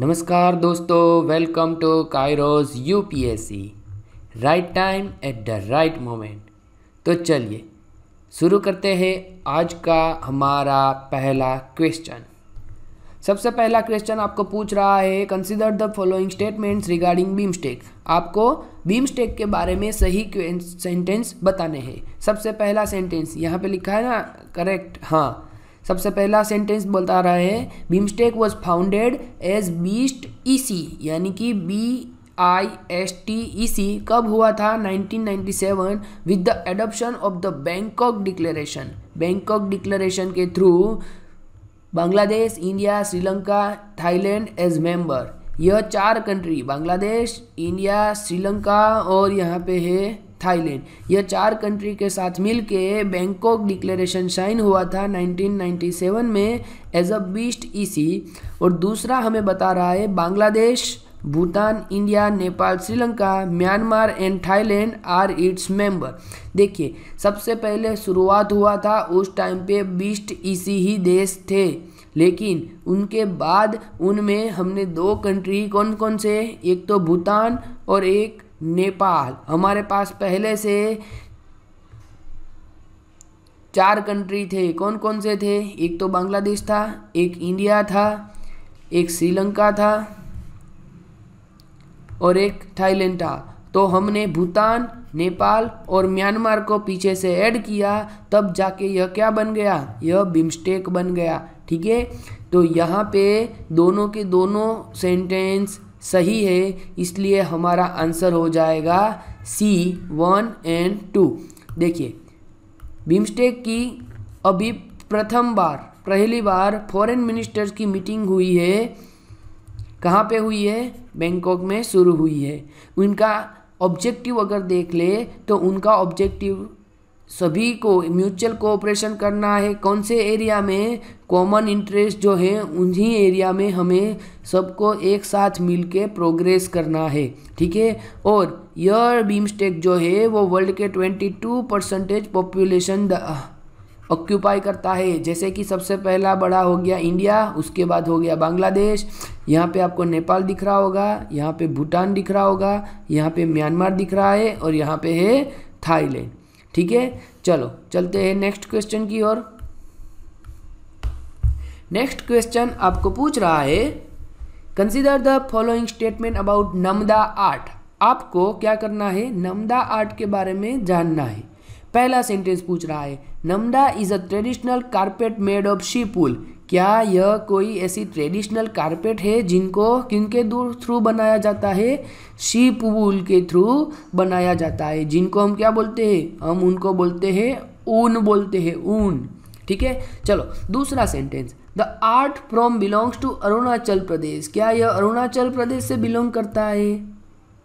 नमस्कार दोस्तों welcome to Kairos UPSC right time at the right moment तो चलिए शुरू करते हैं आज का हमारा पहला क्वेश्चन सबसे पहला क्वेश्चन आपको पूछ रहा है consider the following statements regarding BIMSTEC आपको बीमस्टेक के बारे में सही सेंटेंस बताने हैं सबसे पहला सेंटेंस यहाँ पे लिखा है ना करेक्ट हाँ सबसे पहला सेंटेंस बता रहा है BIMSTEC was founded as BIST EC यानी कि B I S T E C कब हुआ था 1997 with the adoption of the Bangkok declaration Bangkok declaration के through Bangladesh India Sri Lanka Thailand as member यह चार कंट्री बांग्लादेश इंडिया श्रीलंका और यहाँ पे है थाईलैंड यह चार कंट्री के साथ के बैंकॉक डिक्लेरेशन साइन हुआ था 1997 में एज अ बीस्ट ईसी और दूसरा हमें बता रहा है Bangladesh Bhutan India Nepal Sri Lanka Myanmar and Thailand are its member देखिए सबसे पहले शुरुआत हुआ था उस टाइम पे बीस्ट ईसी e ही देश थे लेकिन उनके बाद उनमें हमने दो कंट्री कौन कौन से एक तो भूटान और एक नेपाल हमारे पास पहले से चार कंट्री थे कौन कौन से थे एक तो बांग्लादेश था एक इंडिया था एक श्रीलंका था और एक थाईलैंड था तो हमने भूटान नेपाल और म्यांमार को पीछे से ऐड किया तब जाके यह क्या बन गया यह बिमस्टेक बन गया ठीक है तो यहाँ पे दोनों के दोनों सेंटेंस सही है इसलिए हमारा आंसर हो जाएगा सी वन एंड टू देखिए बिम्स्टेक की अभी प्रथम बार पहली बार फॉरेन मिनिस्टर्स की मीटिंग हुई है कहाँ पे हुई है बैंकॉक में शुरू हुई है उनका ऑब्जेक्टिव अगर देख ले तो उनका ऑब्जेक्टिव सभी को म्यूचुअल कोऑपरेशन करना है कौन से एरिया में कॉमन इंटरेस्ट जो है उन्हीं एरिया में हमें सबको एक साथ मिल प्रोग्रेस करना है ठीक है और यह बीमस्टेक जो है वो वर्ल्ड के 22 परसेंटेज पॉपुलेशन ऑक्यूपाई करता है जैसे कि सबसे पहला बड़ा हो गया इंडिया उसके बाद हो गया बांग्लादेश यहाँ पे आपको नेपाल दिख रहा होगा यहाँ पे भूटान दिख रहा होगा यहाँ पे म्यांमार दिख रहा है और यहाँ पे है थाईलैंड ठीक है चलो चलते हैं नेक्स्ट क्वेश्चन की ओर नेक्स्ट क्वेश्चन आपको पूछ रहा है consider the following statement about Namda art आपको क्या करना है नमदा आर्ट के बारे में जानना है पहला सेंटेंस पूछ रहा है Namda is a traditional carpet made of sheep wool क्या यह कोई ऐसी ट्रेडिशनल कारपेट है जिनको किनके थ्रू बनाया जाता है शीप वूल के थ्रू बनाया जाता है जिनको हम क्या बोलते हैं हम उनको बोलते हैं ऊन बोलते हैं ऊन ठीक है चलो दूसरा sentence the art from belongs to Arunachal Pradesh क्या यह अरुणाचल प्रदेश से बिलोंग करता है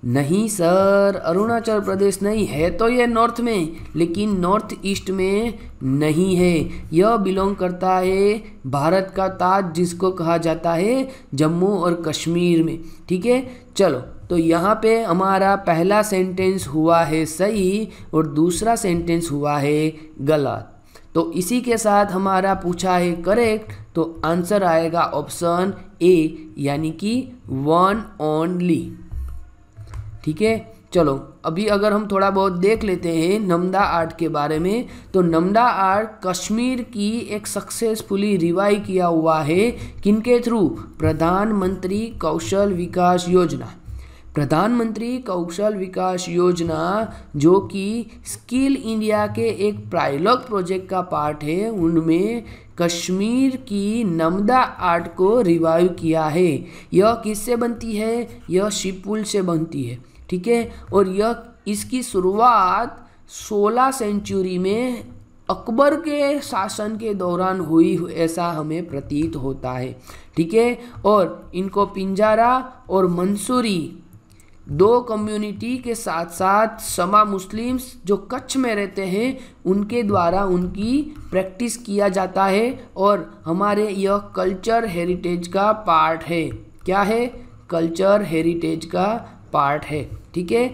नहीं सर अरुणाचल प्रदेश नहीं है तो ये नॉर्थ में लेकिन नॉर्थ ईस्ट में नहीं है यह बिलोंग करता है भारत का ताज जिसको कहा जाता है जम्मू और कश्मीर में ठीक है चलो तो यहाँ पे हमारा पहला सेंटेंस हुआ है सही और दूसरा सेंटेंस हुआ है गलत तो इसी के साथ हमारा पूछा है करेक्ट तो आंसर आएगा ऑप्शन ए यानी कि वन ओनली ठीक है चलो अभी अगर हम थोड़ा बहुत देख लेते हैं नमदा आर्ट के बारे में तो नमदा आर्ट कश्मीर की एक सक्सेसफुली रिवाइव किया हुआ है किनके थ्रू प्रधानमंत्री कौशल विकास योजना प्रधानमंत्री कौशल विकास योजना जो कि स्किल इंडिया के एक प्रायलॉग प्रोजेक्ट का पार्ट है उनमें कश्मीर की नमदा आर्ट को रिवाइव किया है यह किससे बनती है यह शिपुल से बनती है ठीक है और यह इसकी शुरुआत 16 सेंचुरी में अकबर के शासन के दौरान हुई ऐसा हमें प्रतीत होता है ठीक है और इनको पिंजारा और मंसूरी दो कम्युनिटी के साथ साथ समा मुस्लिम्स जो कच्छ में रहते हैं उनके द्वारा उनकी प्रैक्टिस किया जाता है और हमारे यह कल्चर हेरिटेज का पार्ट है क्या है कल्चर हेरिटेज का पार्ट है ठीक है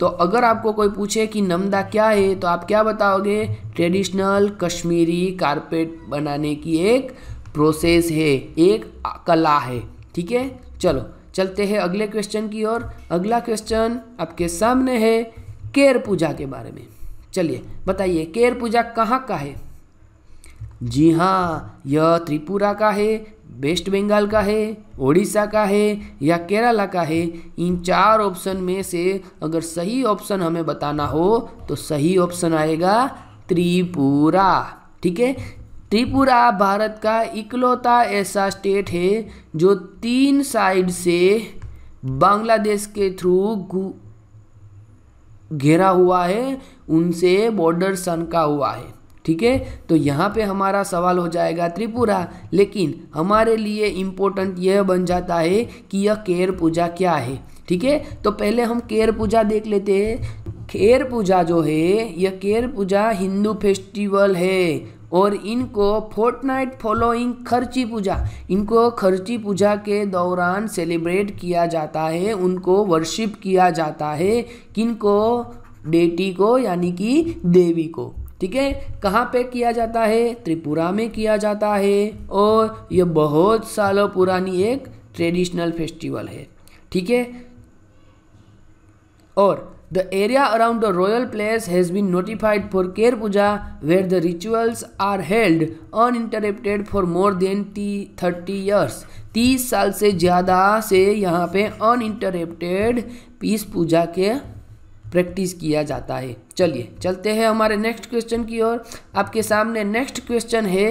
तो अगर आपको कोई पूछे कि नमदा क्या है तो आप क्या बताओगे ट्रेडिशनल कश्मीरी कारपेट बनाने की एक प्रोसेस है एक कला है ठीक है चलो चलते हैं अगले क्वेश्चन की ओर अगला क्वेश्चन आपके सामने है केर पूजा के बारे में चलिए बताइए केर पूजा कहाँ का है जी हाँ यह त्रिपुरा का है वेस्ट बंगाल का है ओडिशा का है या केरला का है इन चार ऑप्शन में से अगर सही ऑप्शन हमें बताना हो तो सही ऑप्शन आएगा त्रिपुरा ठीक है त्रिपुरा भारत का इकलौता ऐसा स्टेट है जो तीन साइड से बांग्लादेश के थ्रू घेरा हुआ है उनसे बॉर्डर सनका हुआ है ठीक है तो यहाँ पे हमारा सवाल हो जाएगा त्रिपुरा लेकिन हमारे लिए इम्पोर्टेंट यह बन जाता है कि यह केर पूजा क्या है ठीक है तो पहले हम केर पूजा देख लेते हैं केर पूजा जो है यह केर पूजा हिंदू फेस्टिवल है और इनको फोर्टनाइट फॉलोइंग खर्ची पूजा इनको खर्ची पूजा के दौरान सेलिब्रेट किया जाता है उनको वर्शिप किया जाता है किनको डेटी को यानी कि देवी को ठीक है कहाँ पे किया जाता है त्रिपुरा में किया जाता है और ये बहुत सालों पुरानी एक ट्रेडिशनल फेस्टिवल है ठीक है और the area around the royal place has been notified for Ker Puja where the rituals are held uninterrupted for more than टी थर्टी ईयर्स तीस साल से ज़्यादा से यहाँ पे अन इंटरप्टेड पीस पूजा के प्रैक्टिस किया जाता है चलिए चलते हैं हमारे नेक्स्ट क्वेश्चन की ओर आपके सामने नेक्स्ट क्वेश्चन है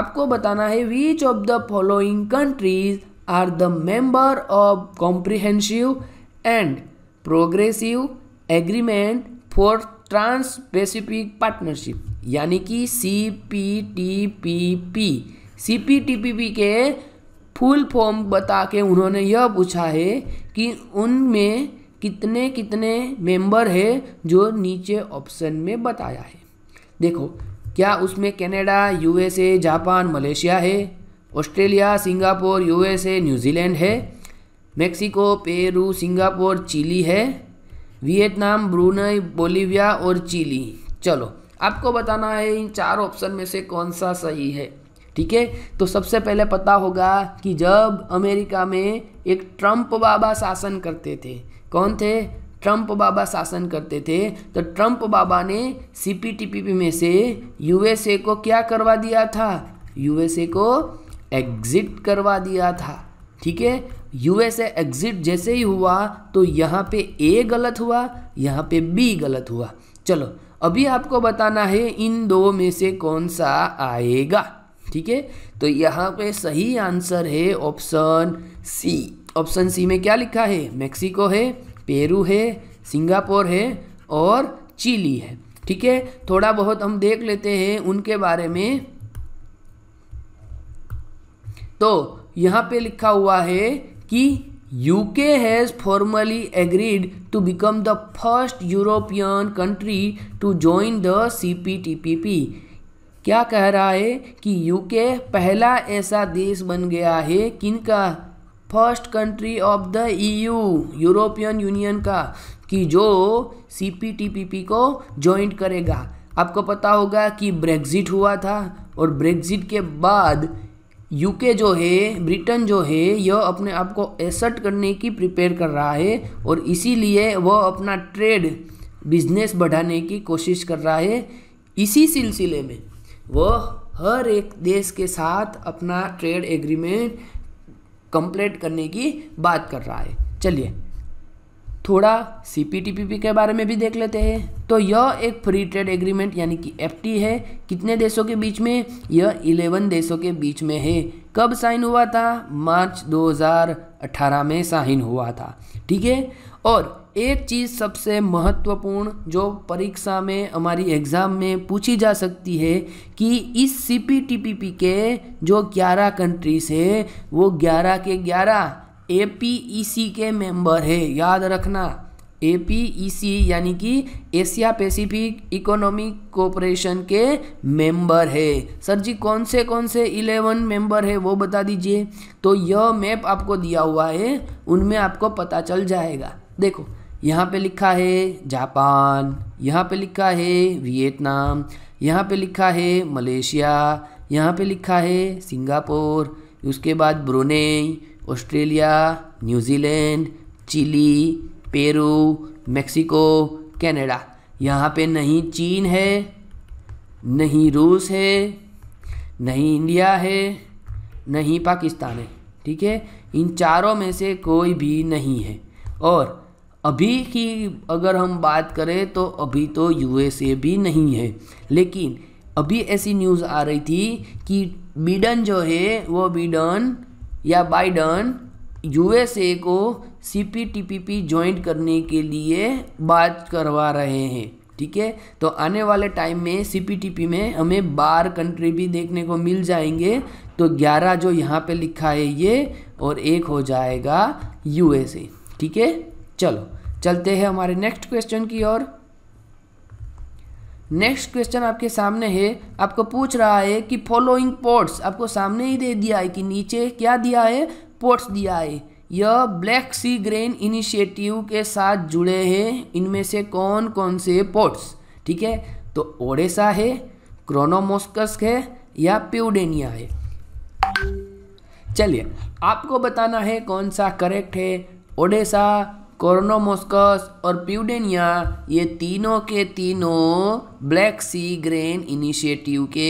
आपको बताना है which of the following countries are the member of Comprehensive and Progressive Agreement for Trans Pacific Partnership यानी कि C P T P P C P T P P के फुल फॉर्म बता के उन्होंने यह पूछा है कि उनमें कितने कितने मेंबर है जो नीचे ऑप्शन में बताया है देखो क्या उसमें कनाडा यूएसए जापान मलेशिया है ऑस्ट्रेलिया सिंगापुर यूएसए न्यूजीलैंड है मेक्सिको पेरू सिंगापुर चिली है वियतनाम ब्रूनई बोलीविया और चिली चलो आपको बताना है इन चार ऑप्शन में से कौन सा सही है ठीक है तो सबसे पहले पता होगा कि जब अमेरिका में एक ट्रम्प बाबा शासन करते थे कौन थे ट्रंप बाबा शासन करते थे तो ट्रंप बाबा ने सीपीटीपीपी में से यूएसए को क्या करवा दिया था यूएसए को एग्जिट करवा दिया था ठीक है यूएसए एग्जिट जैसे ही हुआ तो यहाँ पे ए गलत हुआ यहाँ पे बी गलत हुआ चलो अभी आपको बताना है इन दो में से कौन सा आएगा ठीक है तो यहाँ पे सही आंसर है ऑप्शन सी ऑप्शन सी में क्या लिखा है मैक्सिको है पेरू है सिंगापुर है और चिली है ठीक है थोड़ा बहुत हम देख लेते हैं उनके बारे में तो यहाँ पे लिखा हुआ है कि UK has formally agreed to become the first European country to join the C क्या कह रहा है कि यूके पहला ऐसा देश बन गया है किनका first country of the EU European Union का कि जो सी पी को ज्वाइंट करेगा आपको पता होगा कि ब्रेग्जिट हुआ था और ब्रेग्जिट के बाद यूके जो है ब्रिटेन जो है यह अपने आप को एसर्ट करने की प्रिपेयर कर रहा है और इसीलिए वह अपना ट्रेड बिजनेस बढ़ाने की कोशिश कर रहा है इसी सिलसिले में वह हर एक देश के साथ अपना ट्रेड एग्रीमेंट कंप्लीट करने की बात कर रहा है चलिए थोड़ा सी के बारे में भी देख लेते हैं तो यह एक फ्री ट्रेड एग्रीमेंट यानी कि एफ है कितने देशों के बीच में यह 11 देशों के बीच में है कब साइन हुआ था मार्च 2018 में साइन हुआ था ठीक है और एक चीज़ सबसे महत्वपूर्ण जो परीक्षा में हमारी एग्ज़ाम में पूछी जा सकती है कि इस सी के जो ग्यारह कंट्रीज है वो ग्यारह के ग्यारह ए पी ई सी के मेंबर है याद रखना ए पी ई सी यानी कि एशिया पैसिफिक इकोनॉमिक कोऑपरेशन के मेंबर है सर जी कौन से कौन से इलेवन मेंबर है वो बता दीजिए तो यह मैप आपको दिया हुआ है उनमें आपको पता चल जाएगा देखो यहाँ पे लिखा है जापान यहाँ पे लिखा है वियतनाम यहाँ पे लिखा है मलेशिया यहाँ पे लिखा है सिंगापुर उसके बाद Brunei Australia New Zealand Chile Peru Mexico Canada यहाँ पे नहीं चीन है नहीं रूस है नहीं इंडिया है नहीं पाकिस्तान है ठीक है इन चारों में से कोई भी नहीं है और अभी की अगर हम बात करें तो अभी तो यूएसए भी नहीं है लेकिन अभी ऐसी न्यूज़ आ रही थी कि बीडन जो है वो बीडन या बाइडन यूएसए को सीपीटीपीपी ज्वाइन करने के लिए बात करवा रहे हैं ठीक है तो आने वाले टाइम में सीपीटीपी में हमें बार कंट्री भी देखने को मिल जाएंगे तो ग्यारह जो यहाँ पे लिखा है ये और एक हो जाएगा यूएसए ठीक है चलो चलते हैं हमारे नेक्स्ट क्वेश्चन की ओर नेक्स्ट क्वेश्चन आपके सामने है आपको पूछ रहा है कि फॉलोइंग पोर्ट्स आपको सामने ही दे दिया है कि नीचे क्या दिया है पोर्ट्स दिया है यह ब्लैक सी ग्रेन इनिशिएटिव के साथ जुड़े हैं इनमें से कौन कौन से पोर्ट्स ठीक है तो ओडेसा है क्रोनोमोस्कस है या प्यूडेनिया है चलिए आपको बताना है कौन सा करेक्ट है ओडेसा कोरोनोमोस्कस और प्यूडेनिया ये तीनों के तीनों ब्लैक सी ग्रेन इनिशिएटिव के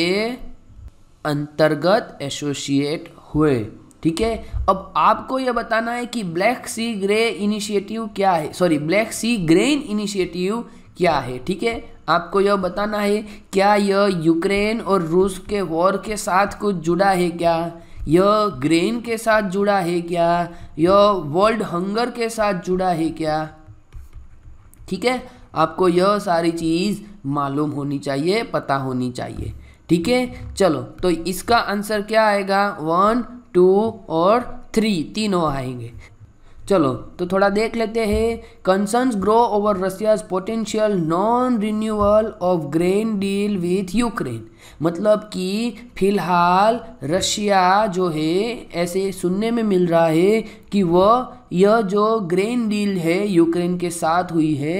अंतर्गत एसोसिएट हुए ठीक है अब आपको यह बताना है कि ब्लैक सी ग्रे इनिशिएटिव क्या है sorry Black Sea grain initiative क्या है ठीक है आपको यह बताना है क्या यह यूक्रेन और रूस के वॉर के साथ कुछ जुड़ा है क्या यह ग्रेन के साथ जुड़ा है क्या यह वर्ल्ड हंगर के साथ जुड़ा है क्या ठीक है आपको यह सारी चीज़ मालूम होनी चाहिए पता होनी चाहिए ठीक है चलो तो इसका आंसर क्या आएगा वन टू और थ्री तीनों आएंगे चलो तो थोड़ा देख लेते हैं concerns grow over Russia's potential non renewal of grain deal with Ukraine मतलब कि फिलहाल रशिया जो है ऐसे सुनने में मिल रहा है कि वह यह जो ग्रेन डील है यूक्रेन के साथ हुई है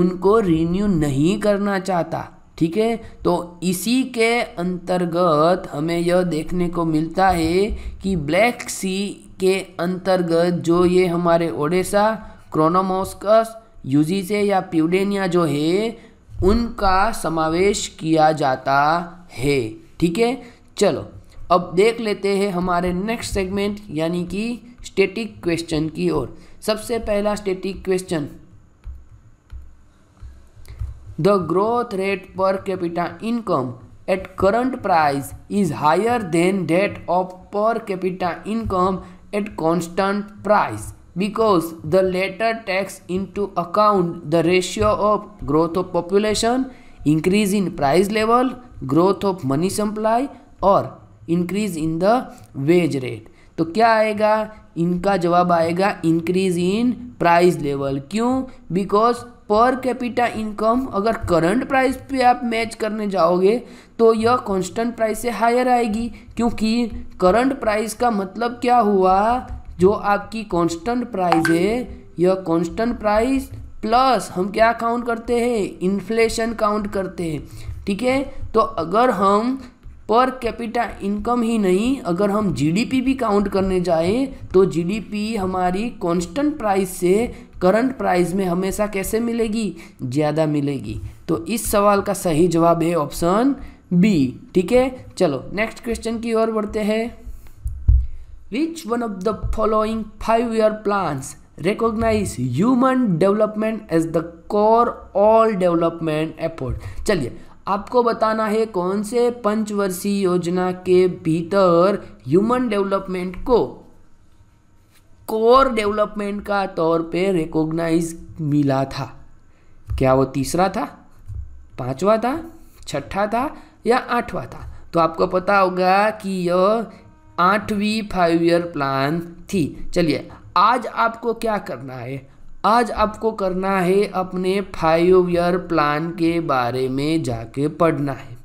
उनको रिन्यू नहीं करना चाहता ठीक है तो इसी के अंतर्गत हमें यह देखने को मिलता है कि ब्लैक सी के अंतर्गत जो ये हमारे ओडेसा क्रोनोमोस्कस यूजीसे या प्यूडेनिया जो है उनका समावेश किया जाता है ठीक है चलो अब देख लेते हैं हमारे नेक्स्ट सेगमेंट यानी कि स्टेटिक क्वेश्चन की ओर सबसे पहला static question the growth rate per capita income at current price is higher than that of per capita income at constant price because the latter takes into account the ratio of growth of population, increase in price level, growth of money supply or increase in the wage rate तो क्या आएगा इनका जवाब आएगा increase in price level क्यों because per capita income अगर current price पे आप मैच करने जाओगे तो यह कांस्टेंट प्राइस से हायर आएगी क्योंकि करंट प्राइस का मतलब क्या हुआ जो आपकी कांस्टेंट प्राइस है यह कांस्टेंट प्राइस प्लस हम क्या काउंट करते हैं इन्फ्लेशन काउंट करते हैं ठीक है तो अगर हम पर कैपिटा इनकम ही नहीं अगर हम जीडीपी भी काउंट करने जाएं तो जीडीपी हमारी कांस्टेंट प्राइस से करंट प्राइस में हमेशा कैसे मिलेगी ज़्यादा मिलेगी तो इस सवाल का सही जवाब है ऑप्शन बी ठीक है चलो नेक्स्ट क्वेश्चन की ओर बढ़ते हैं which one of the following five year plans recognise human development as the core all development effort चलिए आपको बताना है कौन से पंचवर्षीय योजना के भीतर ह्यूमन डेवलपमेंट को कोर डेवलपमेंट का तौर पे रिकॉग्नाइज मिला था क्या वो तीसरा था पांचवा था छठा था या आठवा था तो आपको पता होगा कि यह आठवीं फाइव ईयर प्लान थी चलिए आज आपको क्या करना है आज आपको करना है अपने फाइव ईयर प्लान के बारे में जाके पढ़ना है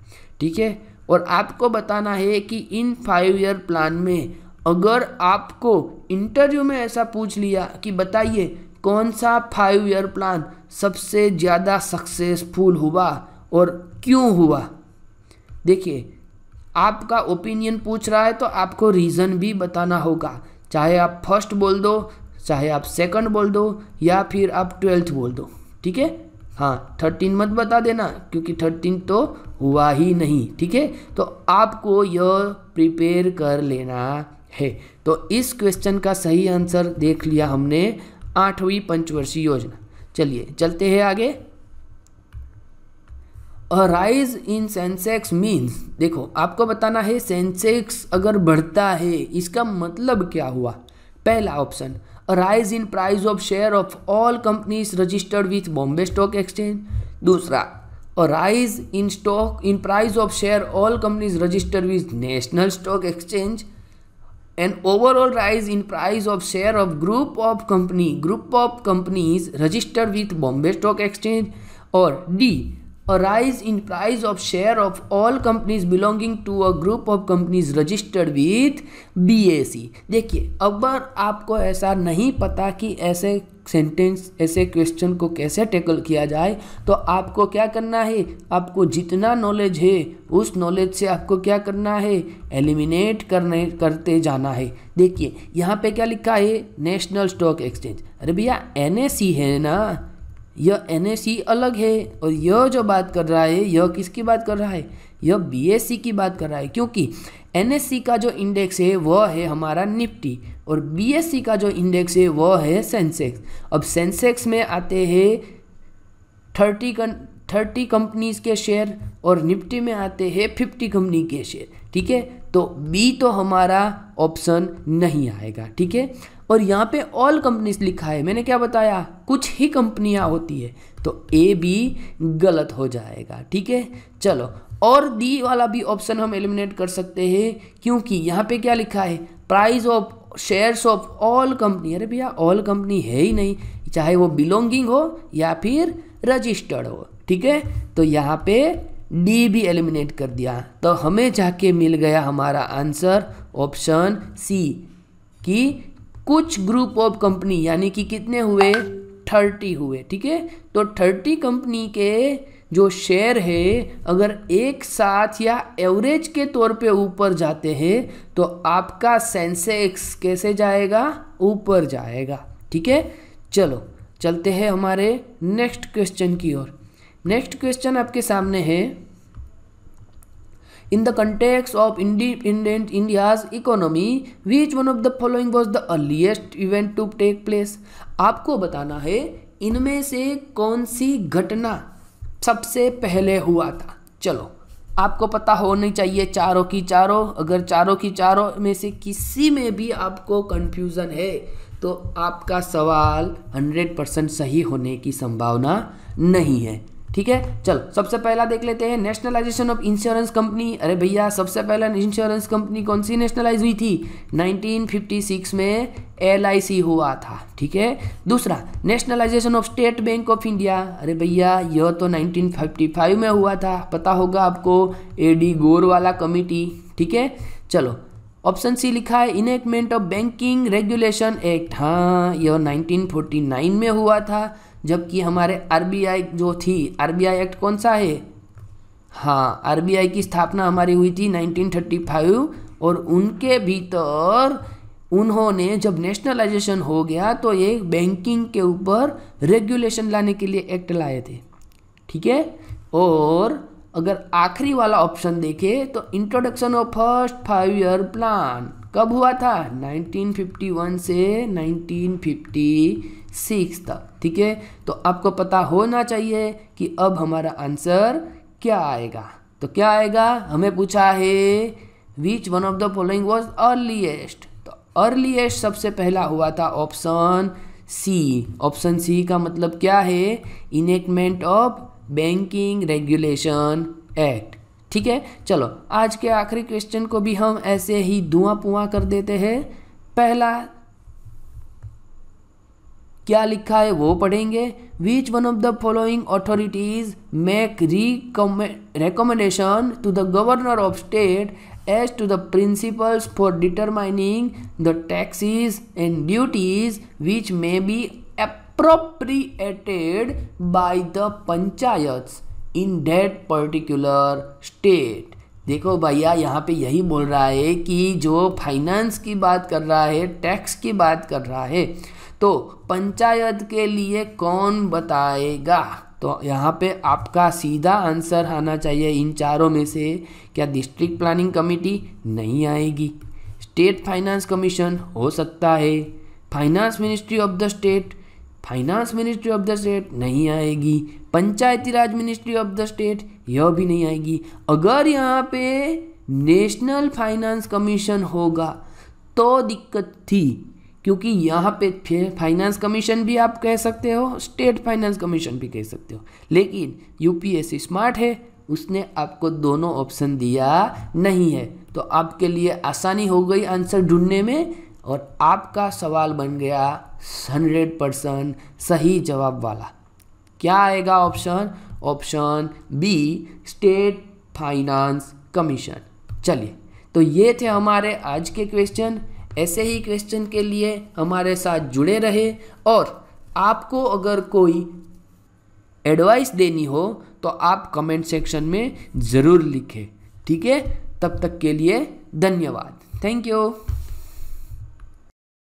ठीक है और आपको बताना है कि इन फाइव ईयर प्लान में अगर आपको इंटरव्यू में ऐसा पूछ लिया कि बताइए कौन सा फाइव ईयर प्लान सबसे ज़्यादा सक्सेसफुल हुआ और क्यों हुआ देखिए आपका ओपिनियन पूछ रहा है तो आपको रीज़न भी बताना होगा चाहे आप फर्स्ट बोल दो चाहे आप सेकंड बोल दो या फिर आप ट्वेल्थ बोल दो ठीक है हाँ थर्टीन मत बता देना क्योंकि थर्टीन तो हुआ ही नहीं ठीक है तो आपको यह प्रिपेयर कर लेना है तो इस क्वेश्चन का सही आंसर देख लिया हमने आठवीं पंचवर्षीय योजना चलिए चलते हैं आगे राइज इन सेंसेक्स मीन्स देखो आपको बताना है सेंसेक्स अगर बढ़ता है इसका मतलब क्या हुआ पहला option rise in price of share of all companies registered with Bombay Stock Exchange दूसरा a rise in stock in price of share all companies registered with National Stock Exchange an overall rise in price of share of group of company group of companies registered with bombay stock exchange or d a rise in price of share of all companies belonging to a group of companies registered with BAC देखिए अगर आपको ऐसा नहीं पता कि ऐसे sentence ऐसे question को कैसे टैकल किया जाए तो आपको क्या करना है आपको जितना नॉलेज है उस नॉलेज से आपको क्या करना है एलिमिनेट करने करते जाना है देखिए यहाँ पे क्या लिखा है नेशनल स्टॉक एक्सचेंज अरे भैया एन है ना यह एन अलग है और यह जो बात कर रहा है यह किसकी बात कर रहा है यह बी की बात कर रहा है क्योंकि एन का जो इंडेक्स है वह है हमारा निफ्टी और बी का जो इंडेक्स है वह है सेंसेक्स अब सेंसेक्स में आते हैं थर्टी कन थर्टी कंपनीज़ के शेयर और निफ्टी में आते हैं फिफ्टी कंपनी के शेयर ठीक है तो बी तो हमारा ऑप्शन नहीं आएगा ठीक है और यहाँ पे ऑल कंपनीज लिखा है मैंने क्या बताया कुछ ही कंपनियाँ होती है तो ए बी गलत हो जाएगा ठीक है चलो और डी वाला भी ऑप्शन हम एलिमिनेट कर सकते हैं क्योंकि यहाँ पे क्या लिखा है price of shares of all company अरे भैया ऑल कंपनी है ही नहीं चाहे वो बिलोंगिंग हो या फिर रजिस्टर्ड हो ठीक है तो यहाँ पे डी भी एलिमिनेट कर दिया तो हमें जाके मिल गया हमारा आंसर ऑप्शन सी कि कुछ ग्रुप ऑफ कंपनी यानी कि कितने हुए थर्टी हुए ठीक है तो थर्टी कंपनी के जो शेयर है अगर एक साथ या एवरेज के तौर पे ऊपर जाते हैं तो आपका सेंसेक्स कैसे जाएगा ऊपर जाएगा ठीक है चलो चलते हैं हमारे नेक्स्ट क्वेश्चन की ओर नेक्स्ट क्वेश्चन आपके सामने है in the context of independent India's economy which one of the following was the earliest event to take place आपको बताना है इनमें से कौन सी घटना सबसे पहले हुआ था चलो आपको पता होनी चाहिए चारों की चारों अगर चारों की चारों में से किसी में भी आपको कंफ्यूजन है तो आपका सवाल 100 परसेंट सही होने की संभावना नहीं है ठीक है चल सबसे पहला देख लेते हैं नेशनलाइजेशन ऑफ इंश्योरेंस कंपनी अरे भैया सबसे पहला इंश्योरेंस कंपनी कौन सी नेशनलाइज हुई थी 1956 में एल हुआ था ठीक है दूसरा nationalisation of State Bank of India अरे भैया यह तो 1955 में हुआ था पता होगा आपको ए डी गोर वाला कमिटी ठीक है चलो ऑप्शन सी लिखा है enactment of Banking Regulation Act हाँ यह 1949 में हुआ था जबकि हमारे आरबीआई जो थी आरबीआई एक्ट कौन सा है हाँ आरबीआई की स्थापना हमारी हुई थी 1935 और उनके भीतर उन्होंने जब नेशनलाइजेशन हो गया तो ये बैंकिंग के ऊपर रेगुलेशन लाने के लिए एक्ट लाए थे ठीक है और अगर आखिरी वाला ऑप्शन देखें तो introduction of first five year plan कब हुआ था 1951 से 1950 सिक्स तक ठीक है तो आपको पता होना चाहिए कि अब हमारा आंसर क्या आएगा तो क्या आएगा हमें पूछा है which one of the following was earliest तो अर्लीएस्ट सबसे पहला हुआ था ऑप्शन सी ऑप्शन सी का मतलब क्या है enactment of Banking Regulation Act ठीक है चलो आज के आखिरी क्वेश्चन को भी हम ऐसे ही धुआं पुआ कर देते हैं पहला क्या लिखा है वो पढ़ेंगे which one of the following authorities make recommendation to the governor of state as to the principles for determining the taxes and duties which may be appropriated by the panchayat in that particular state देखो भैया यहाँ पे यही बोल रहा है कि जो फाइनेंस की बात कर रहा है टैक्स की बात कर रहा है तो पंचायत के लिए कौन बताएगा तो यहाँ पे आपका सीधा आंसर आना चाहिए इन चारों में से क्या डिस्ट्रिक्ट प्लानिंग कमेटी नहीं आएगी स्टेट फाइनेंस कमीशन हो सकता है finance ministry of the state finance ministry of the state नहीं आएगी Panchayati Raj ministry of the state यह भी नहीं आएगी अगर यहाँ पे नेशनल फाइनेंस कमीशन होगा तो दिक्कत थी क्योंकि यहाँ पे फाइनेंस कमीशन भी आप कह सकते हो स्टेट फाइनेंस कमीशन भी कह सकते हो लेकिन यूपीएससी स्मार्ट है उसने आपको दोनों ऑप्शन दिया नहीं है तो आपके लिए आसानी हो गई आंसर ढूंढने में और आपका सवाल बन गया हंड्रेड परसेंट सही जवाब वाला क्या आएगा option option B State Finance Commission चलिए तो ये थे हमारे आज के क्वेश्चन ऐसे ही क्वेश्चन के लिए हमारे साथ जुड़े रहे और आपको अगर कोई एडवाइस देनी हो तो आप कमेंट सेक्शन में ज़रूर लिखें ठीक है तब तक के लिए धन्यवाद थैंक यू